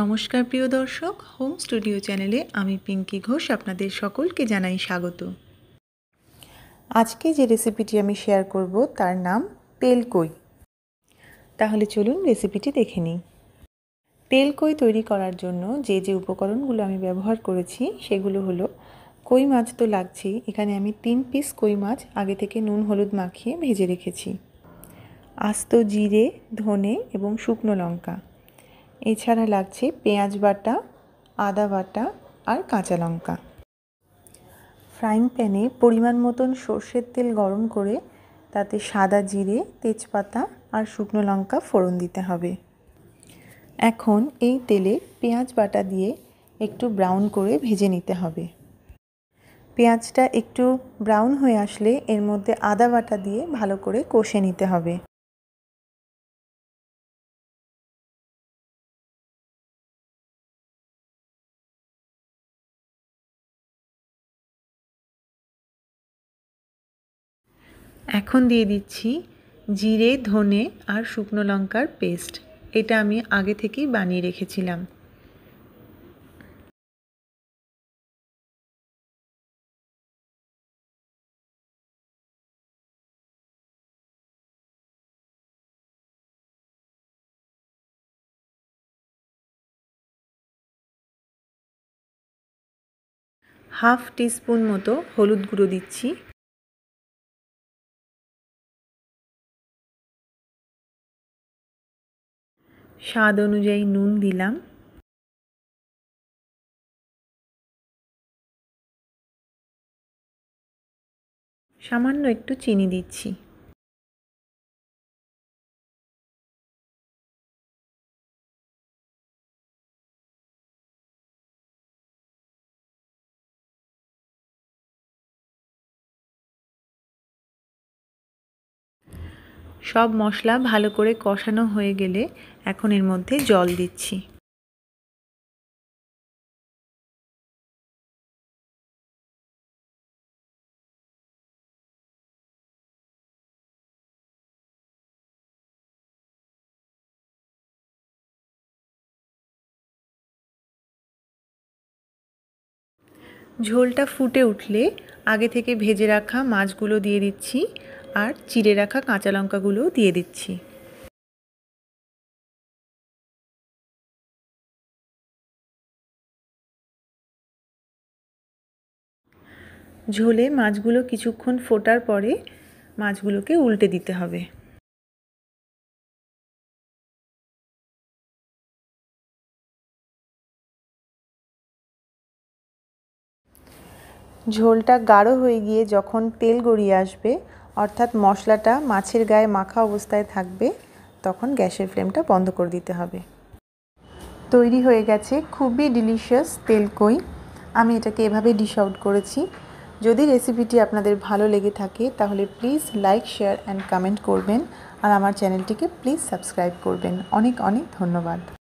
নমস্কার প্রিয় দর্শক হোম স্টুডিও চ্যানেলে আমি পিঙ্কি ঘোষ আপনাদের সকলকে জানাই স্বাগত আজকে যে রেসিপিটি আমি শেয়ার করব তার নাম তেলকই তাহলে চলুন রেসিপিটি দেখে নিই তেলকই তৈরি করার জন্য যে যে উপকরণগুলো আমি ব্যবহার করেছি সেগুলো হলো কই মাছ তো লাগছেই এখানে আমি তিন পিস কই মাছ আগে থেকে নুন হলুদ মাখিয়ে ভেজে রেখেছি আস্ত জিরে ধনে এবং শুকনো লঙ্কা এছাড়া লাগছে পেঁয়াজ বাটা আদা বাটা আর কাঁচা লঙ্কা ফ্রাইং প্যানে পরিমাণ মতন সর্ষের তেল গরম করে তাতে সাদা জিরে তেজপাতা আর শুকনো লঙ্কা ফোড়ন দিতে হবে এখন এই তেলে পেঁয়াজ বাটা দিয়ে একটু ব্রাউন করে ভেজে নিতে হবে পেঁয়াজটা একটু ব্রাউন হয়ে আসলে এর মধ্যে আদা বাটা দিয়ে ভালো করে কষে নিতে হবে এখন দিয়ে দিচ্ছি জিরে ধনে আর শুকনো লঙ্কার পেস্ট এটা আমি আগে থেকেই বানিয়ে রেখেছিলাম হাফ টিস্পুন মতো হলুদ গুঁড়ো দিচ্ছি স্বাদ অনুযায়ী নুন দিলাম সামান্য একটু চিনি দিচ্ছি সব মশলা ভালো করে কষানো হয়ে গেলে এখন এর মধ্যে জল দিচ্ছি ঝোলটা ফুটে উঠলে আগে থেকে ভেজে রাখা মাছগুলো দিয়ে দিচ্ছি আর চিড়ে রাখা কাঁচা লঙ্কাগুলোও দিয়ে দিচ্ছি ঝোলে মাছগুলো কিছুক্ষণ ফোটার পরে মাছগুলোকে উল্টে দিতে হবে ঝোলটা গাঢ় হয়ে গিয়ে যখন তেল গড়িয়ে আসবে অর্থাৎ মশলাটা মাছের গায়ে মাখা অবস্থায় থাকবে তখন গ্যাসের ফ্লেমটা বন্ধ করে দিতে হবে তৈরি হয়ে গেছে খুবই ডিলিশিয়াস তেলকই আমি এটাকে এভাবে ডিশ আউট করেছি যদি রেসিপিটি আপনাদের ভালো লেগে থাকে তাহলে please like share and comment করবেন আর আমার চ্যানেলটিকে প্লিজ সাবস্ক্রাইব করবেন অনেক অনেক ধন্যবাদ